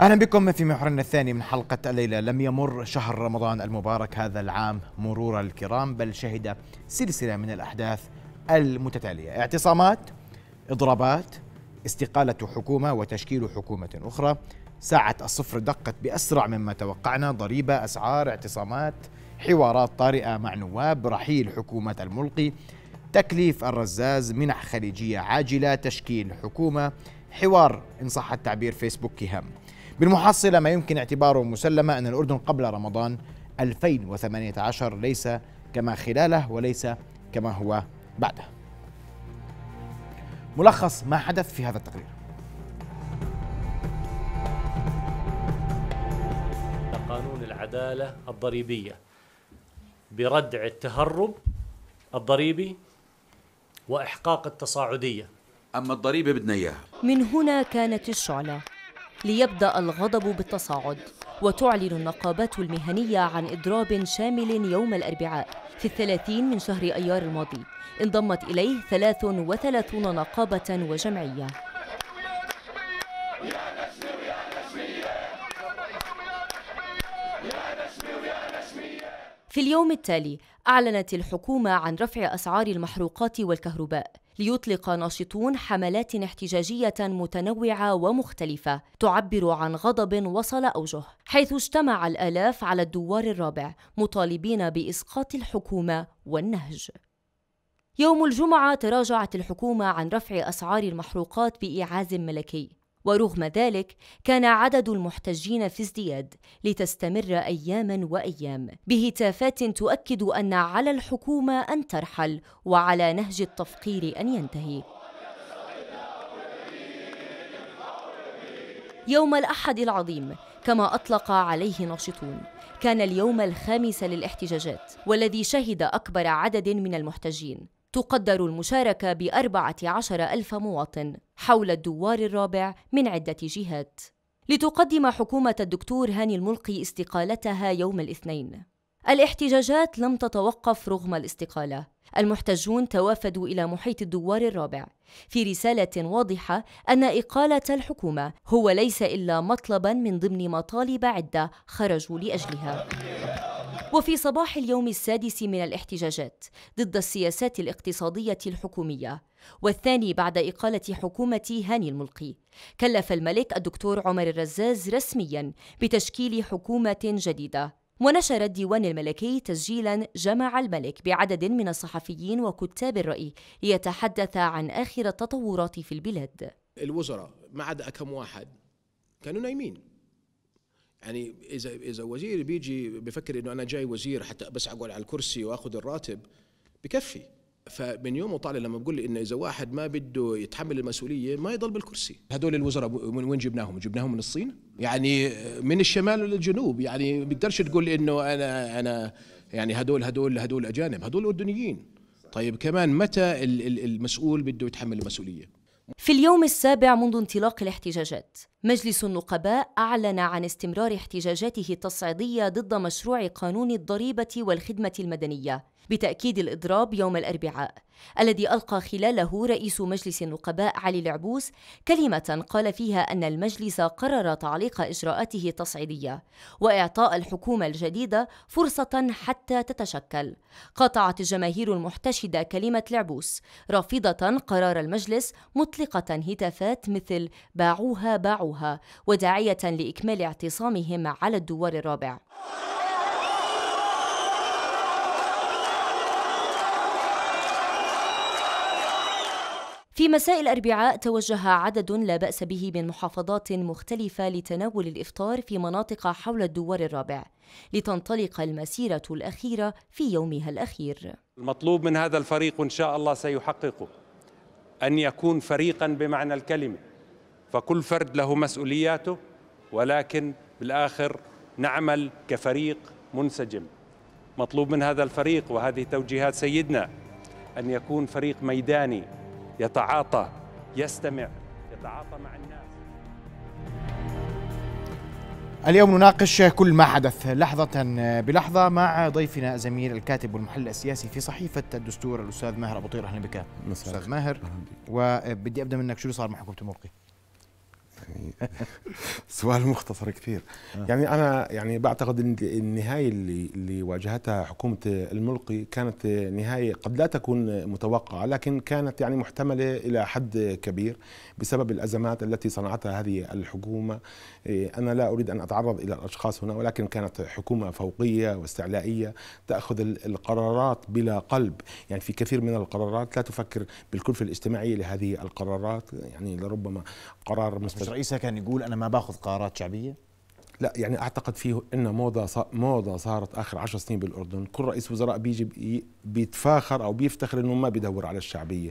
اهلا بكم في محورنا الثاني من حلقه الليله، لم يمر شهر رمضان المبارك هذا العام مرور الكرام بل شهد سلسله من الاحداث المتتاليه، اعتصامات، اضرابات، استقاله حكومه وتشكيل حكومه اخرى، ساعه الصفر دقت باسرع مما توقعنا، ضريبه، اسعار، اعتصامات، حوارات طارئه مع نواب، رحيل حكومه الملقي، تكليف الرزاز، منح خليجيه عاجله، تشكيل حكومه، حوار ان صح التعبير فيسبوك هم بالمحصلة ما يمكن اعتباره مسلمة أن الأردن قبل رمضان 2018 ليس كما خلاله وليس كما هو بعده ملخص ما حدث في هذا التقرير قانون العدالة الضريبية بردع التهرب الضريبي وإحقاق التصاعدية أما الضريبة بدنا إياها من هنا كانت الشعلة ليبدأ الغضب بالتصاعد وتعلن النقابات المهنية عن إضراب شامل يوم الأربعاء في الثلاثين من شهر أيار الماضي انضمت إليه 33 نقابة وجمعية في اليوم التالي أعلنت الحكومة عن رفع أسعار المحروقات والكهرباء ليطلق ناشطون حملات احتجاجية متنوعة ومختلفة تعبر عن غضب وصل أوجه حيث اجتمع الآلاف على الدوار الرابع مطالبين بإسقاط الحكومة والنهج يوم الجمعة تراجعت الحكومة عن رفع أسعار المحروقات بإيعاز ملكي ورغم ذلك كان عدد المحتجين في ازدياد لتستمر اياما وايام بهتافات تؤكد ان على الحكومه ان ترحل وعلى نهج التفقير ان ينتهي يوم الاحد العظيم كما اطلق عليه ناشطون كان اليوم الخامس للاحتجاجات والذي شهد اكبر عدد من المحتجين تقدر المشاركة بأربعة عشر ألف مواطن حول الدوار الرابع من عدة جهات لتقدم حكومة الدكتور هاني الملقي استقالتها يوم الاثنين الاحتجاجات لم تتوقف رغم الاستقالة المحتجون توافدوا إلى محيط الدوار الرابع في رسالة واضحة أن إقالة الحكومة هو ليس إلا مطلبا من ضمن مطالب عدة خرجوا لأجلها وفي صباح اليوم السادس من الاحتجاجات ضد السياسات الاقتصادية الحكومية والثاني بعد إقالة حكومة هاني الملقي كلف الملك الدكتور عمر الرزاز رسميا بتشكيل حكومة جديدة ونشر الديوان الملكي تسجيلا جمع الملك بعدد من الصحفيين وكتاب الرأي ليتحدث عن آخر التطورات في البلاد الوزراء ما عدا كم واحد كانوا نايمين يعني اذا اذا وزير بيجي بفكر انه انا جاي وزير حتى بس اقعد على الكرسي واخذ الراتب بكفي فمن يوم وطالع لما بقول لي انه اذا واحد ما بده يتحمل المسؤوليه ما يضل بالكرسي هدول الوزراء من وين جبناهم جبناهم من الصين يعني من الشمال للجنوب يعني بتقدرش تقول لي انه انا انا يعني هدول هدول هدول اجانب هدول اردنيين طيب كمان متى المسؤول بده يتحمل المسؤوليه في اليوم السابع منذ انطلاق الاحتجاجات مجلس النقباء أعلن عن استمرار احتجاجاته التصعيدية ضد مشروع قانون الضريبة والخدمة المدنية بتأكيد الإضراب يوم الأربعاء الذي ألقى خلاله رئيس مجلس النقباء علي العبوس كلمة قال فيها أن المجلس قرر تعليق إجراءاته التصعيدية وإعطاء الحكومة الجديدة فرصة حتى تتشكل قاطعت الجماهير المحتشدة كلمة العبوس رافضة قرار المجلس مطلقة هتافات مثل باعوها باعوها وداعية لإكمال اعتصامهم على الدوار الرابع في مساء الأربعاء توجه عدد لا بأس به من محافظات مختلفة لتناول الإفطار في مناطق حول الدوار الرابع لتنطلق المسيرة الأخيرة في يومها الأخير المطلوب من هذا الفريق إن شاء الله سيحققه أن يكون فريقا بمعنى الكلمة فكل فرد له مسؤولياته ولكن بالآخر نعمل كفريق منسجم مطلوب من هذا الفريق وهذه توجيهات سيدنا أن يكون فريق ميداني يتعاطى يستمع يتعاطى مع الناس اليوم نناقش كل ما حدث لحظة بلحظة مع ضيفنا زميل الكاتب والمحلل السياسي في صحيفة الدستور الأستاذ ماهر أبو طير أهلا بك أستاذ ماهر وبدي أبدأ منك شو صار مع حكومة الملقي يعني سؤال مختصر كثير يعني انا يعني بعتقد ان النهايه اللي اللي واجهتها حكومه الملقي كانت نهايه قد لا تكون متوقعه لكن كانت يعني محتمله الى حد كبير بسبب الازمات التي صنعتها هذه الحكومه انا لا اريد ان اتعرض الى الاشخاص هنا ولكن كانت حكومه فوقيه واستعلائيه تاخذ القرارات بلا قلب يعني في كثير من القرارات لا تفكر بالكلفه الاجتماعيه لهذه القرارات يعني لربما قرار مستشار عيسى كان يقول انا ما باخذ قرارات شعبيه لا يعني اعتقد فيه ان موضه موضه صارت اخر عشر سنين بالاردن كل رئيس وزراء بيجي بيتفاخر او بيفتخر انه ما بيدور على الشعبيه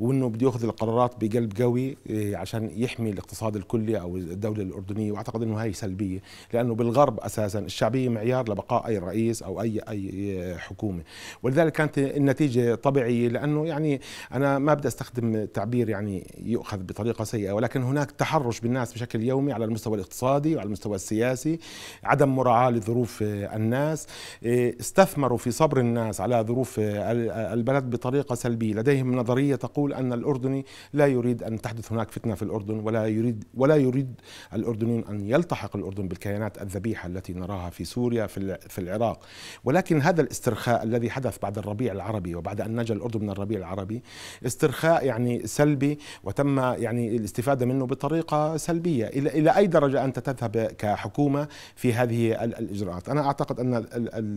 وانه بده ياخذ القرارات بقلب قوي آه، عشان يحمي الاقتصاد الكلي او الدوله الاردنيه واعتقد انه هاي سلبيه لانه بالغرب اساسا الشعبيه معيار لبقاء اي رئيس او اي اي آه، حكومه ولذلك كانت النتيجه طبيعيه لانه يعني انا ما بدي استخدم تعبير يعني يؤخذ بطريقه سيئه ولكن هناك تحرش بالناس بشكل يومي على المستوى الاقتصادي وعلى المستوى السياسي السياسي عدم مراعاة لظروف آه، الناس آه، استثمروا في صبر الناس على ظروف آه، البلد بطريقة سلبية لديهم نظرية تقول أن الأردني لا يريد أن تحدث هناك فتنة في الأردن ولا يريد ولا يريد الأردنيون أن يلتحق الأردن بالكيانات الذبيحة التي نراها في سوريا في العراق ولكن هذا الاسترخاء الذي حدث بعد الربيع العربي وبعد أن نجا الأردن من الربيع العربي استرخاء يعني سلبي وتم يعني الاستفادة منه بطريقة سلبية إلى أي درجة أنت تذهب كحكومة الحكومه في هذه الاجراءات، انا اعتقد ان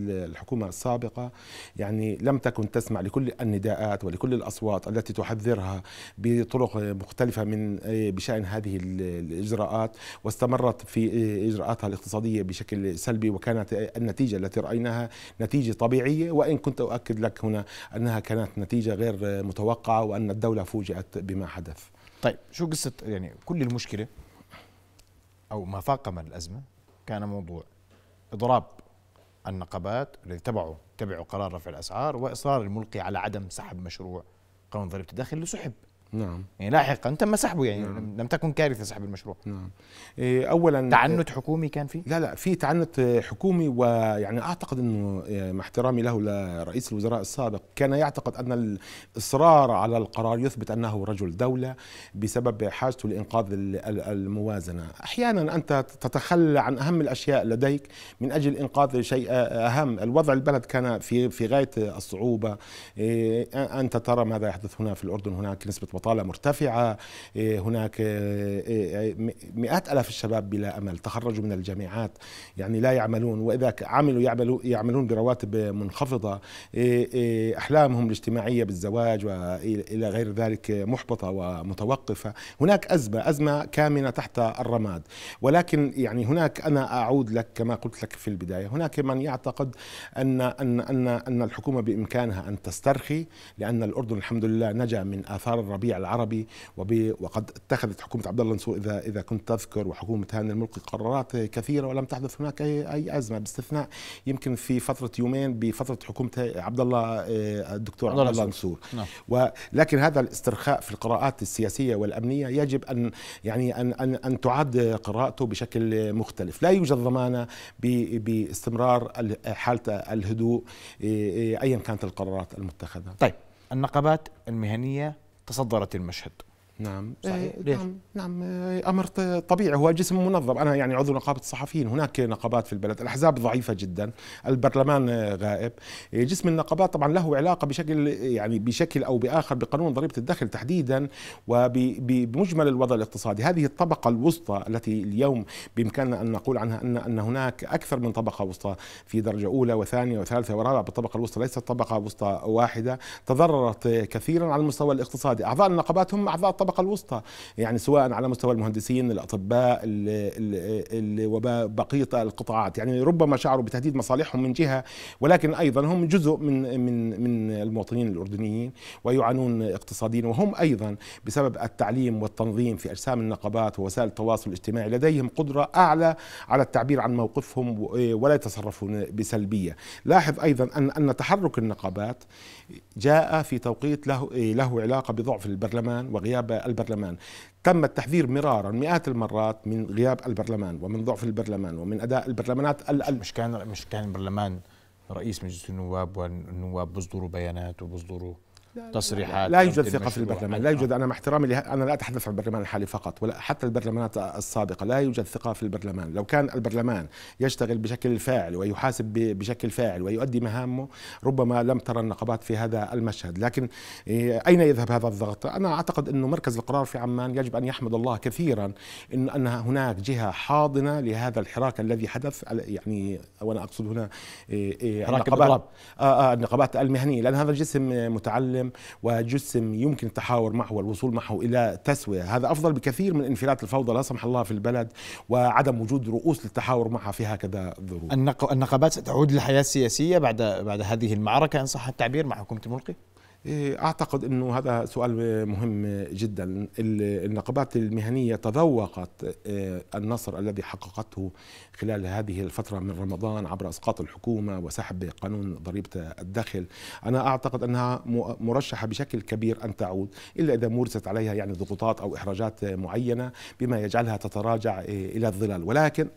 الحكومه السابقه يعني لم تكن تسمع لكل النداءات ولكل الاصوات التي تحذرها بطرق مختلفه من إيه، بشان هذه الاجراءات واستمرت في إيه، اجراءاتها الاقتصاديه بشكل سلبي وكانت النتيجه التي رايناها نتيجه طبيعيه وان كنت اؤكد لك هنا انها كانت نتيجه غير متوقعه وان الدوله فوجئت بما حدث. طيب شو قصه يعني كل المشكله أو ما فاقم الأزمة كان موضوع إضراب النقابات الذي تبعوا تبعوا قرار رفع الأسعار وإصرار الملقي على عدم سحب مشروع قانون ضريبة الداخل اللي سحب نعم يعني لاحقا تم سحبه يعني نعم. لم تكن كارثه سحب المشروع نعم إيه، اولا تعنت حكومي كان في لا لا في تعنت حكومي ويعني اعتقد انه إيه، مع احترامي له لرئيس الوزراء السابق كان يعتقد ان الاصرار على القرار يثبت انه رجل دوله بسبب حاجته لانقاذ الموازنه احيانا انت تتخلى عن اهم الاشياء لديك من اجل انقاذ شيء اهم الوضع البلد كان في في غايه الصعوبه إيه، انت ترى ماذا يحدث هنا في الاردن هناك نسبه البطالة مرتفعة إيه، هناك إيه، إيه، مئات ألاف الشباب بلا أمل تخرجوا من الجامعات يعني لا يعملون وإذا عملوا يعملوا يعملون برواتب منخفضة أحلامهم الاجتماعية بالزواج وإلى غير ذلك محبطة ومتوقفة هناك أزمة أزمة كامنة تحت الرماد ولكن يعني هناك أنا أعود لك كما قلت لك في البداية هناك من يعتقد أن أن أن أن الحكومة بإمكانها أن تسترخي لأن الأردن الحمد لله نجا من آثار الربيع العربي العربي وقد اتخذت حكومه عبد الله منصور اذا اذا كنت تذكر وحكومه هاني الملقي قرارات كثيره ولم تحدث هناك اي, أي ازمه باستثناء يمكن في فتره يومين بفتره حكومه عبد الله آه، الدكتور عبد الله منصور نعم. ولكن هذا الاسترخاء في القراءات السياسيه والامنيه يجب ان يعني ان ان, أن تعد قراءته بشكل مختلف لا يوجد ضمانه باستمرار حاله الهدوء آه، آه، ايا كانت القرارات المتخذه طيب النقابات المهنيه تصدرت المشهد نعم إيه، صحيح نعم، ليش؟ نعم نعم امر طبيعي هو جسم منظم انا يعني عضو نقابه الصحفيين هناك نقابات في البلد الاحزاب ضعيفه جدا البرلمان غائب إيه، جسم النقابات طبعا له علاقه بشكل يعني بشكل او باخر بقانون ضريبه الدخل تحديدا وبمجمل الوضع الاقتصادي هذه الطبقه الوسطى التي اليوم بامكاننا ان نقول عنها ان ان هناك اكثر من طبقه وسطى في درجه اولى وثانيه وثالثه ورابعه بالطبقه الوسطى ليست طبقه وسطى واحده تضررت كثيرا على المستوى الاقتصادي اعضاء النقابات هم اعضاء الطبقه الطبقه الوسطى يعني سواء على مستوى المهندسين الاطباء وبقيه القطاعات يعني ربما شعروا بتهديد مصالحهم من جهه ولكن ايضا هم جزء من من من المواطنين الاردنيين ويعانون اقتصاديا وهم ايضا بسبب التعليم والتنظيم في اجسام النقابات ووسائل التواصل الاجتماعي لديهم قدره اعلى على التعبير عن موقفهم ولا يتصرفون بسلبيه لاحظ ايضا ان ان تحرك النقابات جاء في توقيت له له علاقه بضعف البرلمان وغياب البرلمان تم التحذير مرارا مئات المرات من غياب البرلمان ومن ضعف البرلمان ومن اداء البرلمانات ال مش كان مش كان البرلمان رئيس مجلس النواب والنواب بيصدروا بيانات وبيصدروا تصريحات لا يوجد ثقه في البرلمان لا يوجد انا مع احترامي لها انا لا اتحدث عن البرلمان الحالي فقط ولا حتى البرلمانات السابقه لا يوجد ثقه في البرلمان لو كان البرلمان يشتغل بشكل فاعل ويحاسب بشكل فاعل ويؤدي مهامه ربما لم ترى النقابات في هذا المشهد لكن إيه، اين يذهب هذا الضغط انا اعتقد انه مركز القرار في عمان يجب ان يحمد الله كثيرا ان ان هناك جهه حاضنه لهذا الحراك الذي حدث يعني وانا اقصد هنا إيه، إيه، النقابات آه، آه، النقابات المهنيه لان هذا الجسم متعلم العالم وجسم يمكن التحاور معه والوصول معه إلى تسوية هذا أفضل بكثير من انفلات الفوضى لا سمح الله في البلد وعدم وجود رؤوس للتحاور معها في هكذا ظروف النقابات ستعود للحياة السياسية بعد بعد هذه المعركة إن صح التعبير مع حكومة الملقي؟ إيه، أعتقد أنه هذا سؤال مهم جدا النقابات المهنية تذوقت إيه، النصر الذي حققته خلال هذه الفترة من رمضان عبر إسقاط الحكومة وسحب قانون ضريبة الدخل أنا أعتقد أنها مرشحة بشكل كبير أن تعود إلا إذا مورست عليها يعني ضغوطات أو إحراجات معينة بما يجعلها تتراجع إيه، إلى الظلال ولكن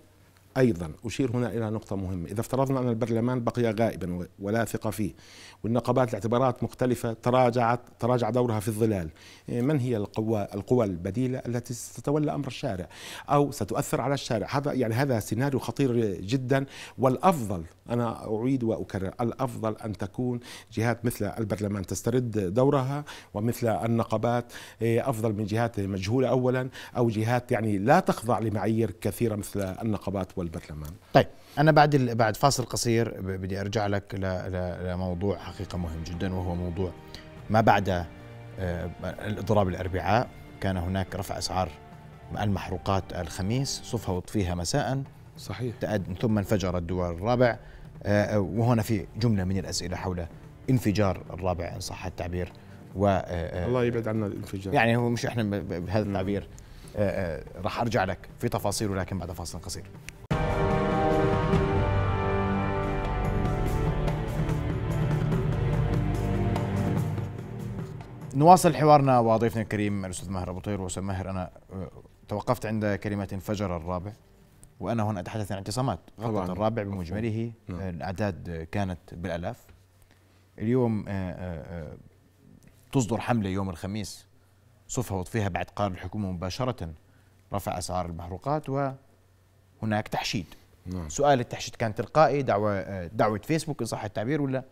أيضا أشير هنا إلى نقطة مهمة إذا افترضنا أن البرلمان بقي غائبا ولا ثقة فيه والنقابات لاعتبارات مختلفة تراجعت تراجع دورها في الظلال إيه، من هي القوى القوى البديلة التي ستتولى أمر الشارع أو ستؤثر على الشارع هذا يعني هذا سيناريو خطير جدا والأفضل أنا أعيد وأكرر الأفضل أن تكون جهات مثل البرلمان تسترد دورها ومثل النقابات إيه، أفضل من جهات مجهولة أولا أو جهات يعني لا تخضع لمعايير كثيرة مثل النقابات والبرلمان طيب انا بعد بعد فاصل قصير بدي ارجع لك لموضوع حقيقه مهم جدا وهو موضوع ما بعد آه، الاضراب الاربعاء كان هناك رفع اسعار المحروقات الخميس صفها وطفيها مساء صحيح ثم انفجر الدولار الرابع آه، وهنا في جمله من الاسئله حول انفجار الرابع ان صح التعبير و آه، الله يبعد عنا الانفجار يعني هو مش احنا بهذا نعم. التعبير راح ارجع لك في تفاصيل ولكن بعد فاصل قصير نواصل حوارنا وضيفنا الكريم الاستاذ ماهر ابو طير واستاذ ماهر انا آه، توقفت عند كلمه انفجر الرابع وانا هنا اتحدث عن اعتصامات فقط الرابع بمجمله نعم. الاعداد كانت بالالاف اليوم آه، آه، تصدر حمله يوم الخميس صفها وطفيها بعد قرار الحكومه مباشره رفع اسعار المحروقات وهناك تحشيد نعم. سؤال التحشيد كان تلقائي دعوه دعوه فيسبوك ان صح التعبير ولا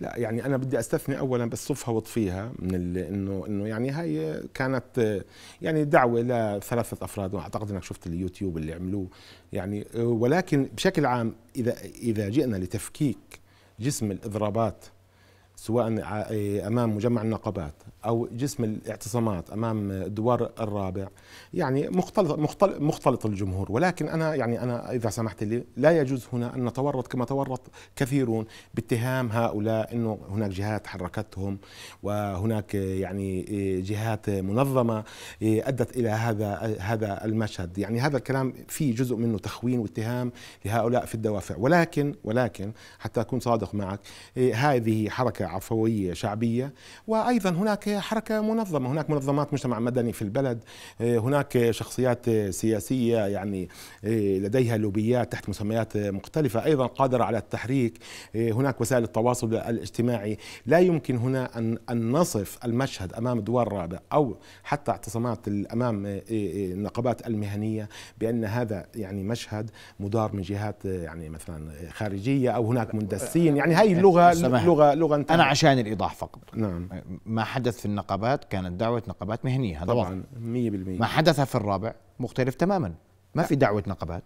لا يعني انا بدي استثني اولا بس صفها وطفيها من انه انه يعني هاي كانت يعني دعوه لثلاثه افراد واعتقد انك شفت اليوتيوب اللي عملوه يعني ولكن بشكل عام اذا اذا جئنا لتفكيك جسم الاضرابات سواء إيه، امام مجمع النقابات او جسم الاعتصامات امام الدوار الرابع يعني مختلط مختلط, مختلط الجمهور ولكن انا يعني انا اذا سمحت لي لا يجوز هنا ان نتورط كما تورط كثيرون باتهام هؤلاء انه هناك جهات حركتهم وهناك يعني إيه، جهات منظمه إيه، ادت الى هذا هذا المشهد يعني هذا الكلام في جزء منه تخوين واتهام لهؤلاء في الدوافع ولكن ولكن حتى اكون صادق معك هذه حركه عفوية شعبية وأيضا هناك حركة منظمة هناك منظمات مجتمع مدني في البلد آه، هناك شخصيات سياسية يعني آه، لديها لوبيات تحت مسميات مختلفة أيضا قادرة على التحريك آه، هناك وسائل التواصل الاجتماعي لا يمكن هنا أن, أن نصف المشهد أمام دوار الرابع أو حتى اعتصامات أمام النقابات المهنية بأن هذا يعني مشهد مدار من جهات يعني مثلا خارجية أو هناك مندسين يعني هاي اللغة لغة لغة انا عشان الايضاح فقط نعم ما حدث في النقابات كانت دعوه نقابات مهنيه هذا طبعا 100% ما حدث في الرابع مختلف تماما ما في دعوه نقابات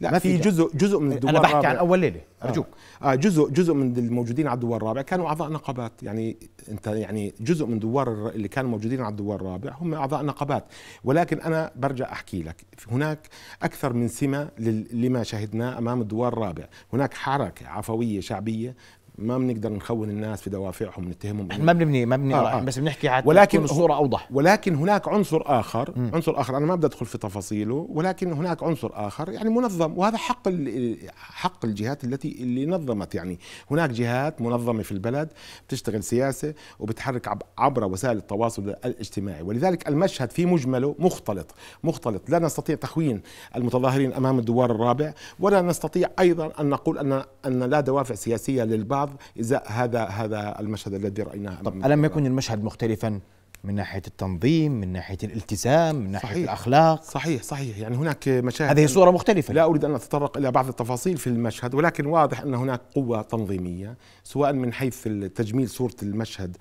لا ما في جزء جزء من الدوار انا بحكي الرابع. عن اول ليله آه. ارجوك آه. آه جزء جزء من الموجودين على الدوار الرابع كانوا اعضاء نقابات يعني انت يعني جزء من دوار اللي كانوا موجودين على الدوار الرابع هم اعضاء نقابات ولكن انا برجع احكي لك هناك اكثر من سمه لما شهدناه امام الدوار الرابع هناك حركه عفويه شعبيه ما بنقدر نخون الناس في دوافعهم نتهمهم احنا ما بنبني ما بنبني آه آه. بس بنحكي عاد ولكن الصوره اوضح ولكن هناك عنصر اخر م. عنصر اخر انا ما بدي ادخل في تفاصيله ولكن هناك عنصر اخر يعني منظم وهذا حق حق الجهات التي اللي نظمت يعني هناك جهات منظمه في البلد بتشتغل سياسه وبتحرك عبر وسائل التواصل الاجتماعي ولذلك المشهد في مجمله مختلط مختلط لا نستطيع تخوين المتظاهرين امام الدوار الرابع ولا نستطيع ايضا ان نقول ان ان لا دوافع سياسيه للبعض بعض ازاء هذا هذا المشهد الذي رايناه طب الم يكن المشهد مختلفا من ناحيه التنظيم من ناحيه الالتزام من ناحيه صحيح الاخلاق صحيح صحيح يعني هناك مشاهد هذه صوره مختلفه لا اريد ان اتطرق الى بعض التفاصيل في المشهد ولكن واضح ان هناك قوه تنظيميه سواء من حيث تجميل صوره المشهد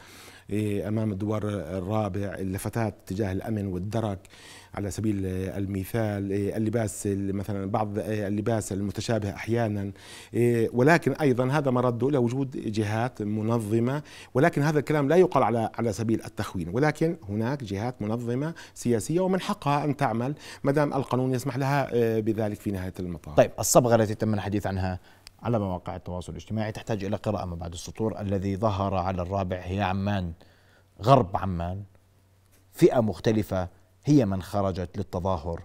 إيه، امام الدوار الرابع اللفتات تجاه الامن والدرك على سبيل المثال إيه، اللباس مثلا بعض إيه، اللباس المتشابه احيانا ولكن ايضا هذا ما رده الى وجود جهات منظمه ولكن هذا الكلام لا يقال على على سبيل التخوين ولكن هناك جهات منظمه سياسيه ومن حقها ان تعمل ما دام القانون يسمح لها بذلك في نهايه المطاف. طيب الصبغه التي تم الحديث عنها على مواقع التواصل الاجتماعي تحتاج إلى قراءة ما بعد السطور الذي ظهر على الرابع هي عمان غرب عمان فئة مختلفة هي من خرجت للتظاهر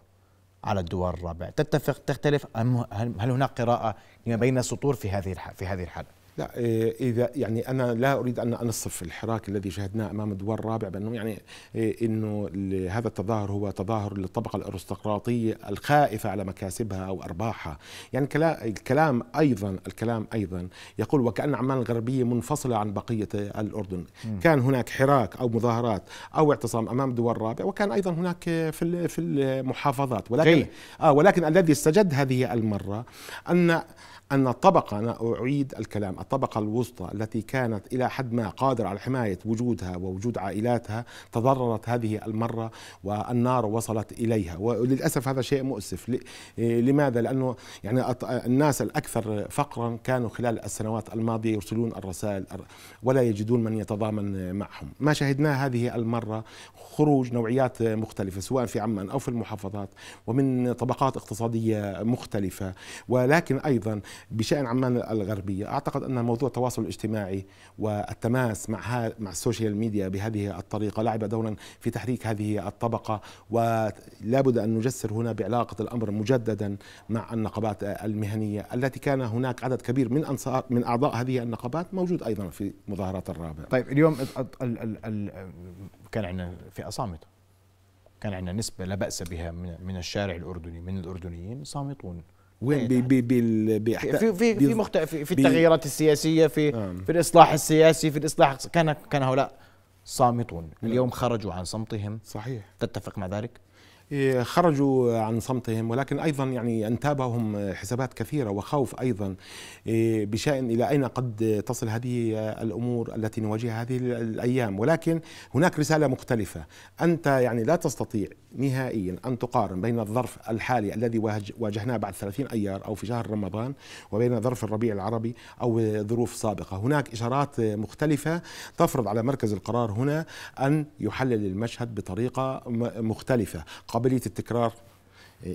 على الدوار الرابع تتفق تختلف هل هناك قراءة ما بين السطور في هذه في هذه الحالة لا إيه، اذا يعني انا لا اريد ان انصف الحراك الذي شهدناه امام الدوار الرابع بانه يعني إيه، انه هذا التظاهر هو تظاهر للطبقه الارستقراطيه الخائفه على مكاسبها او ارباحها، يعني الكلام ايضا الكلام ايضا يقول وكان عمان الغربيه منفصله عن بقيه الاردن، كان هناك حراك او مظاهرات او اعتصام امام الدوار الرابع وكان ايضا هناك في في المحافظات ولكن اه ولكن الذي استجد هذه المره ان أن الطبقة أنا أعيد الكلام الطبقة الوسطى التي كانت إلى حد ما قادرة على حماية وجودها ووجود عائلاتها تضررت هذه المرة والنار وصلت إليها وللأسف هذا شيء مؤسف إيه، لماذا؟ لأنه يعني الناس الأكثر فقرا كانوا خلال السنوات الماضية يرسلون الرسائل ولا يجدون من يتضامن معهم ما شهدناه هذه المرة خروج نوعيات مختلفة سواء في عمان أو في المحافظات ومن طبقات اقتصادية مختلفة ولكن أيضا بشان عمان الغربيه اعتقد ان موضوع التواصل الاجتماعي والتماس مع مع السوشيال ميديا بهذه الطريقه لعب دورا في تحريك هذه الطبقه ولا بد ان نجسر هنا بعلاقه الامر مجددا مع النقابات المهنيه التي كان هناك عدد كبير من انصار من اعضاء هذه النقابات موجود ايضا في مظاهرات الرابع طيب اليوم الـ ال ال كان عندنا فئه صامته كان عندنا نسبه لا باس بها من الشارع الاردني من الاردنيين صامتون وين إيه، بي نعم. بي بي بي في في في, مخت... في, في التغييرات السياسيه في نعم. في الاصلاح السياسي في الاصلاح كان كان هؤلاء صامتون نعم. اليوم خرجوا عن صمتهم صحيح تتفق مع ذلك إيه، خرجوا عن صمتهم ولكن ايضا يعني انتابهم حسابات كثيره وخوف ايضا إيه، بشان الى اين قد تصل هذه الامور التي نواجهها هذه الايام ولكن هناك رساله مختلفه انت يعني لا تستطيع نهائيا أن تقارن بين الظرف الحالي الذي واجهناه بعد 30 أيار أو في شهر رمضان وبين ظرف الربيع العربي أو ظروف سابقة هناك إشارات مختلفة تفرض على مركز القرار هنا أن يحلل المشهد بطريقة مختلفة قابلية التكرار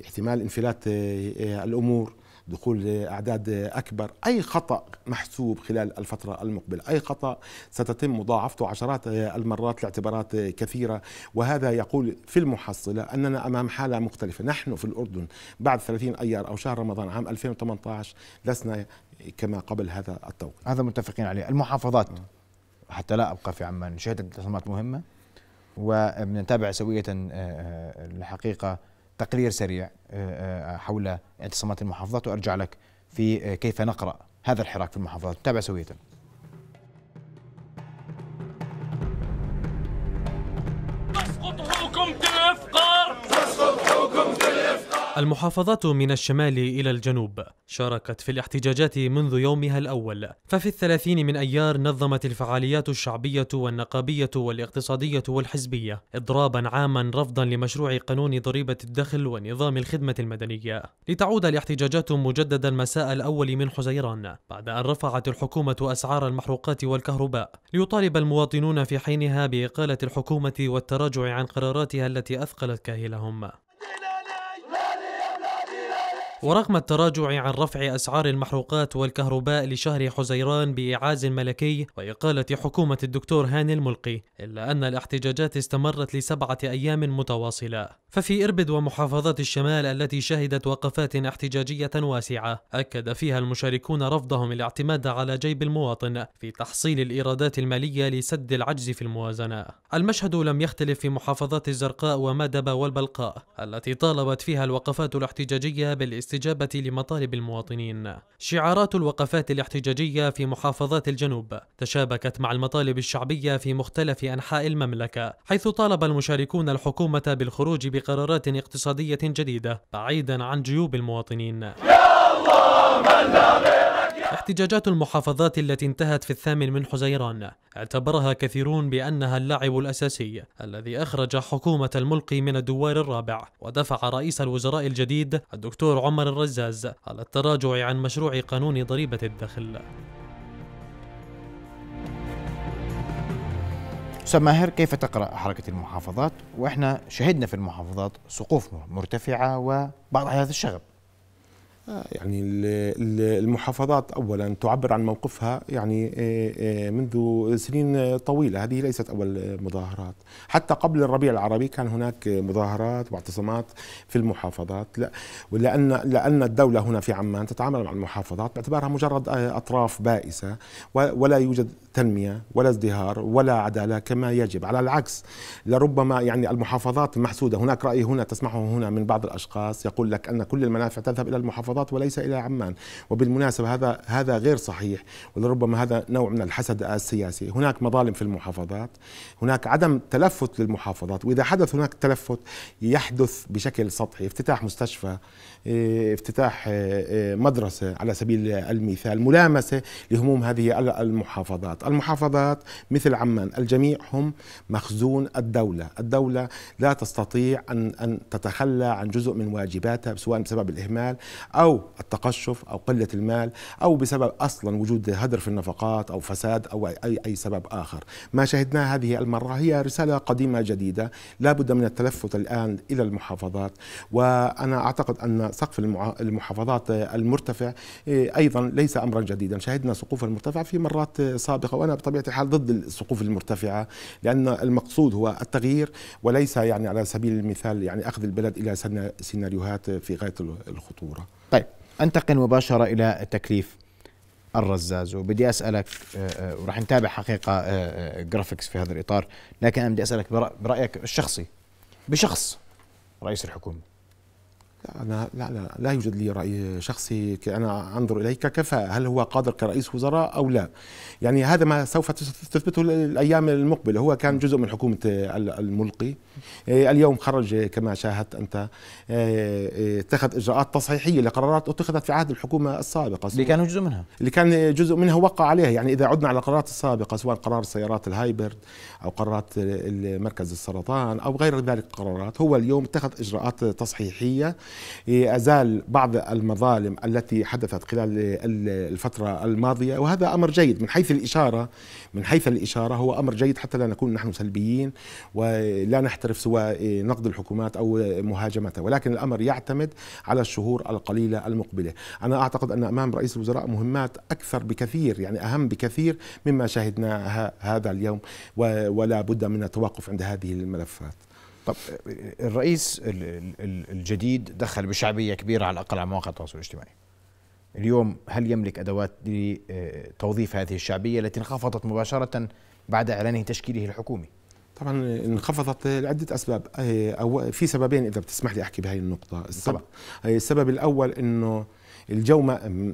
احتمال انفلات آه، آه، الأمور دخول أعداد أكبر أي خطأ محسوب خلال الفترة المقبلة أي خطأ ستتم مضاعفته عشرات المرات لاعتبارات كثيرة وهذا يقول في المحصلة أننا أمام حالة مختلفة نحن في الأردن بعد 30 أيار أو شهر رمضان عام 2018 لسنا كما قبل هذا التوقيت هذا متفقين عليه المحافظات حتى لا أبقى في عمان شهدت تصميمات مهمة ونتابع سوية آه، آه، الحقيقة تقرير سريع آه، آه، حول اعتصامات المحافظات وارجع لك في آه، كيف نقرا هذا الحراك في المحافظات تابع سويه المحافظات من الشمال إلى الجنوب شاركت في الاحتجاجات منذ يومها الأول ففي الثلاثين من أيار نظمت الفعاليات الشعبية والنقابية والاقتصادية والحزبية إضرابا عاما رفضا لمشروع قانون ضريبة الدخل ونظام الخدمة المدنية لتعود الاحتجاجات مجددا مساء الأول من حزيران بعد أن رفعت الحكومة أسعار المحروقات والكهرباء ليطالب المواطنون في حينها بإقالة الحكومة والتراجع عن قراراتها التي أثقلت كاهلهم ورغم التراجع عن رفع أسعار المحروقات والكهرباء لشهر حزيران بإعاز ملكي وإقالة حكومة الدكتور هاني الملقي إلا أن الاحتجاجات استمرت لسبعة أيام متواصلة ففي إربد ومحافظات الشمال التي شهدت وقفات احتجاجية واسعة أكد فيها المشاركون رفضهم الاعتماد على جيب المواطن في تحصيل الإيرادات المالية لسد العجز في الموازنة المشهد لم يختلف في محافظات الزرقاء ومادبة والبلقاء التي طالبت فيها الوقفات الاحتجاجية بالاستجابة الاستجابة لمطالب المواطنين شعارات الوقفات الاحتجاجية في محافظات الجنوب تشابكت مع المطالب الشعبية في مختلف أنحاء المملكة حيث طالب المشاركون الحكومة بالخروج بقرارات اقتصادية جديدة بعيدا عن جيوب المواطنين يا الله من احتجاجات المحافظات التي انتهت في الثامن من حزيران اعتبرها كثيرون بأنها اللاعب الأساسي الذي أخرج حكومة الملقي من الدوار الرابع ودفع رئيس الوزراء الجديد الدكتور عمر الرزاز على التراجع عن مشروع قانون ضريبة الدخل أستاذ ماهر كيف تقرأ حركة المحافظات وإحنا شهدنا في المحافظات سقوف مرتفعة وبعض أحداث الشغب يعني المحافظات اولا تعبر عن موقفها يعني آه، آه، منذ سنين طويله هذه ليست اول مظاهرات حتى قبل الربيع العربي كان هناك مظاهرات واعتصامات في المحافظات لا ولان لان الدوله هنا في عمان تتعامل مع المحافظات باعتبارها مجرد آه، اطراف بائسه ولا يوجد تنميه ولا ازدهار ولا عداله كما يجب على العكس لربما يعني المحافظات محسوده هناك راي هنا تسمعه هنا من بعض الاشخاص يقول لك ان كل المنافع تذهب الى المحافظات المحافظات وليس إلى عمان وبالمناسبة هذا هذا غير صحيح ولربما هذا نوع من الحسد السياسي هناك مظالم في المحافظات هناك عدم تلفت للمحافظات وإذا حدث هناك تلفت يحدث بشكل سطحي افتتاح مستشفى إيه، افتتاح إيه، إيه، مدرسة على سبيل المثال ملامسة لهموم هذه المحافظات المحافظات مثل عمان الجميع هم مخزون الدولة الدولة لا تستطيع أن, أن تتخلى عن جزء من واجباتها سواء بسبب الإهمال أو أو التقشف أو قلة المال أو بسبب أصلا وجود هدر في النفقات أو فساد أو أي, أي سبب آخر ما شهدناه هذه المرة هي رسالة قديمة جديدة لا بد من التلفت الآن إلى المحافظات وأنا أعتقد أن سقف المحافظات المرتفع إيه، أيضا ليس أمرا جديدا شهدنا سقوف المرتفعة في مرات سابقة وأنا بطبيعة الحال ضد السقوف المرتفعة لأن المقصود هو التغيير وليس يعني على سبيل المثال يعني أخذ البلد إلى سيناريوهات في غاية الخطورة انتقل مباشره الى تكليف الرزاز وبدي اسالك آه، آه، وراح نتابع حقيقه جرافيكس آه، في هذا الاطار لكن انا بدي اسالك برايك الشخصي بشخص رئيس الحكومه لا أنا لا, لا, لا يوجد لي رأي شخصي أنا أنظر إليك كفى هل هو قادر كرئيس وزراء أو لا يعني هذا ما سوف تثبته الأيام المقبلة هو كان جزء من حكومة الملقي إيه، اليوم خرج كما شاهدت أنت إيه، إيه، اتخذ إجراءات تصحيحية لقرارات اتخذت في عهد الحكومة السابقة اللي كانوا جزء منها اللي كان جزء منها وقع عليها يعني إذا عدنا على القرارات السابقة سواء قرار السيارات الهايبرد أو قرارات مركز السرطان أو غير ذلك قرارات هو اليوم اتخذ إجراءات تصحيحية أزال بعض المظالم التي حدثت خلال الفترة الماضية وهذا أمر جيد من حيث الإشارة من حيث الإشارة هو أمر جيد حتى لا نكون نحن سلبيين ولا نحترف سوى نقد الحكومات أو مهاجمتها ولكن الأمر يعتمد على الشهور القليلة المقبلة أنا أعتقد أن أمام رئيس الوزراء مهمات أكثر بكثير يعني أهم بكثير مما شاهدناها هذا اليوم ولا بد من التوقف عند هذه الملفات طب الرئيس الجديد دخل بشعبيه كبيره على الاقل على مواقع التواصل الاجتماعي اليوم هل يملك ادوات لتوظيف آه، هذه الشعبيه التي انخفضت مباشره بعد اعلانه تشكيله الحكومي طبعا انخفضت لعده اسباب او في سببين اذا بتسمح لي احكي بهي النقطه السبب السبب الاول انه الجو ما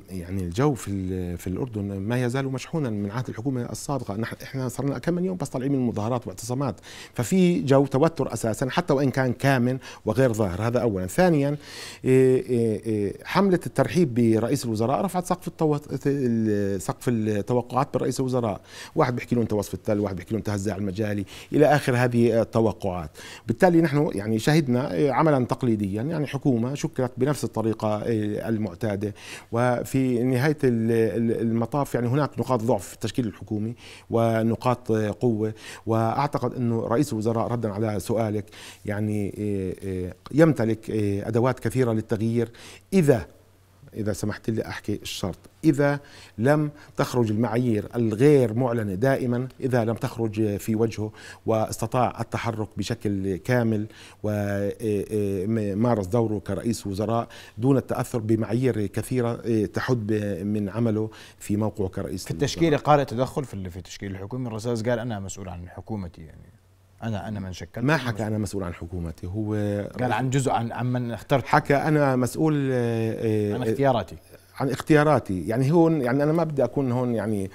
يعني الجو في في الاردن ما يزال مشحونا من عهد الحكومه السابقه نحن احنا صرنا كم من يوم بس طالعين من مظاهرات واعتصامات ففي جو توتر اساسا حتى وان كان كامن وغير ظاهر هذا اولا ثانيا إيه- إيه- إيه حمله الترحيب برئيس الوزراء رفعت سقف التو... سقف التوقعات برئيس الوزراء واحد بيحكي له انت وصف التل واحد بيحكي له انت هزاع المجالي الى اخر هذه التوقعات بالتالي نحن يعني شهدنا عملا تقليديا يعني حكومه شكلت بنفس الطريقه المعتاده القياده وفي نهايه المطاف يعني هناك نقاط ضعف في التشكيل الحكومي ونقاط قوه واعتقد انه رئيس الوزراء ردا على سؤالك يعني إيه، إيه، يمتلك إيه، ادوات كثيره للتغيير اذا إذا سمحت لي أحكي الشرط إذا لم تخرج المعايير الغير معلنة دائما إذا لم تخرج في وجهه واستطاع التحرك بشكل كامل ومارس آه، آه، دوره كرئيس وزراء دون التأثر بمعايير كثيرة آه، تحد من عمله في موقعه كرئيس في التشكيلة قال تدخل في تشكيل الحكومة الرزاز قال أنا مسؤول عن حكومتي يعني انا انا من شكلت ما حكى انا مسؤول عن حكومتي هو قال عن جزء عن عن من اخترت حكى انا مسؤول آه، آه، عن اختياراتي عن اختياراتي يعني هون يعني انا ما بدي اكون هون يعني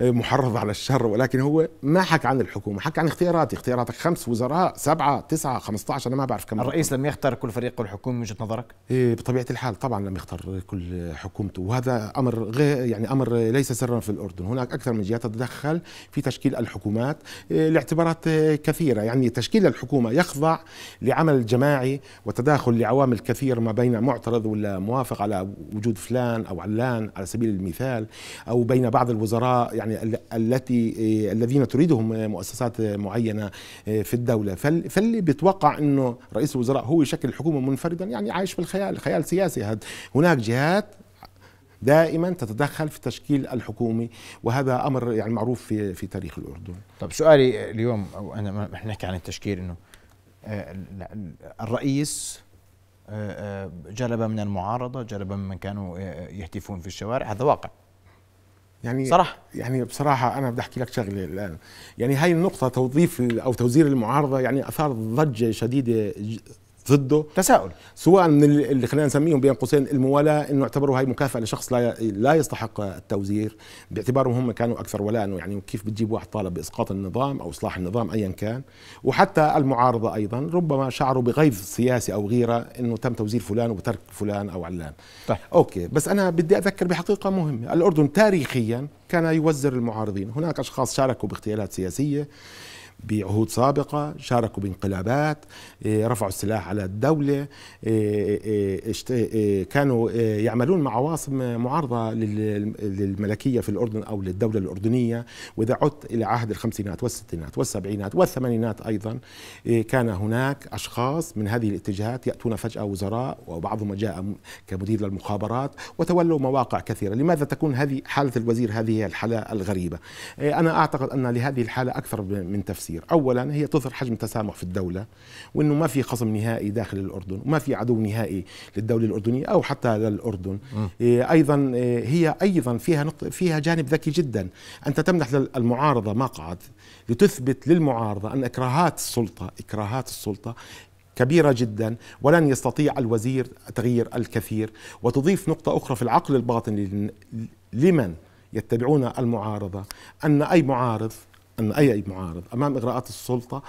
آه، محرض على الشر ولكن هو ما حكى عن الحكومه حكى عن اختياراتي اختياراتك خمس وزراء سبعة تسعة 15 انا ما بعرف كم الرئيس لم يختار كل فريق الحكومه من وجهه نظرك إيه بطبيعه الحال طبعا لم يختار كل حكومته وهذا امر غير يعني امر ليس سرا في الاردن هناك اكثر من جهه تتدخل في تشكيل الحكومات آه، لاعتبارات آه، كثيره يعني تشكيل الحكومه يخضع لعمل جماعي وتداخل لعوامل كثير ما بين معترض ولا موافق على وجود فلان أو علان على سبيل المثال أو بين بعض الوزراء يعني التي إيه، الذين تريدهم مؤسسات معينة إيه، في الدولة فاللي بيتوقع أنه رئيس الوزراء هو يشكل الحكومة منفردا يعني عايش في الخيال خيال سياسي هذا هناك جهات دائما تتدخل في تشكيل الحكومه وهذا امر يعني معروف في في تاريخ الاردن طب سؤالي اليوم او انا نحكي عن التشكيل انه آه، الرئيس آه، آه، جلبة من المعارضة جلبة من كانوا آه، يهتفون في الشوارع هذا واقع يعني صراحة يعني بصراحة أنا بدي أحكي لك شغلة الآن يعني هاي النقطة توظيف أو توزير المعارضة يعني أثار ضجة شديدة ضده تساؤل سواء من اللي خلينا نسميهم بين قوسين الموالاه انه اعتبروا هاي مكافاه لشخص لا لا يستحق التوزير باعتبارهم هم كانوا اكثر ولاء انه يعني كيف بتجيب واحد طالب باسقاط النظام او اصلاح النظام ايا كان وحتى المعارضه ايضا ربما شعروا بغيظ سياسي او غيره انه تم توزير فلان وترك فلان او علان طيب. اوكي بس انا بدي اذكر بحقيقه مهمه الاردن تاريخيا كان يوزر المعارضين هناك اشخاص شاركوا باغتيالات سياسيه بعهود سابقة شاركوا بانقلابات إيه، رفعوا السلاح على الدولة إيه، إيه، كانوا يعملون مع عواصم معارضة للملكية في الأردن أو للدولة الأردنية وإذا عدت إلى عهد الخمسينات والستينات والسبعينات والثمانينات أيضا كان هناك أشخاص من هذه الاتجاهات يأتون فجأة وزراء وبعضهم جاء كمدير للمخابرات وتولوا مواقع كثيرة لماذا تكون هذه حالة الوزير هذه الحالة الغريبة أنا أعتقد أن لهذه الحالة أكثر من تفسير كثير أولا هي تظهر حجم التسامح في الدولة وأنه ما في خصم نهائي داخل الأردن وما في عدو نهائي للدولة الأردنية أو حتى للأردن إيه أيضا إيه هي أيضا فيها, نقطة فيها جانب ذكي جدا أنت تمنح للمعارضة مقعد لتثبت للمعارضة أن إكراهات السلطة إكراهات السلطة كبيرة جدا ولن يستطيع الوزير تغيير الكثير وتضيف نقطة أخرى في العقل الباطن لمن يتبعون المعارضة أن أي معارض أن أي معارض أمام إغراءات السلطة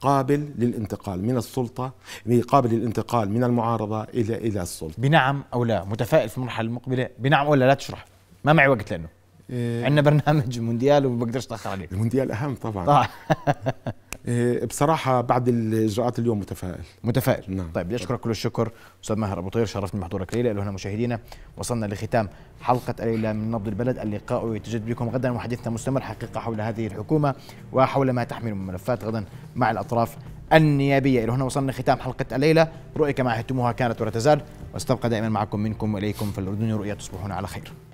قابل للانتقال من السلطة يعني قابل للانتقال من المعارضة إلى إلى السلطة بنعم أو لا متفائل في المرحلة المقبلة بنعم أو لا لا تشرح ما معي وقت لأنه إيه عندنا برنامج مونديال وما بقدرش اتاخر عليه المونديال اهم طبعا طبعا إيه بصراحه بعد الاجراءات اليوم متفائل متفائل نعم. طيب بدي اشكرك كل الشكر استاذ ماهر ابو طير شرفني بحضورك ليلى هنا مشاهدينا وصلنا لختام حلقه الليله من نبض البلد اللقاء يتجدد بكم غدا وحديثنا مستمر حقيقه حول هذه الحكومه وحول ما تحمله من ملفات غدا مع الاطراف النيابيه الى هنا وصلنا لختام حلقه الليله رؤية كما عهدتموها كانت ولا تزال واستبقى دائما معكم منكم واليكم في الاردن رؤيا تصبحون على خير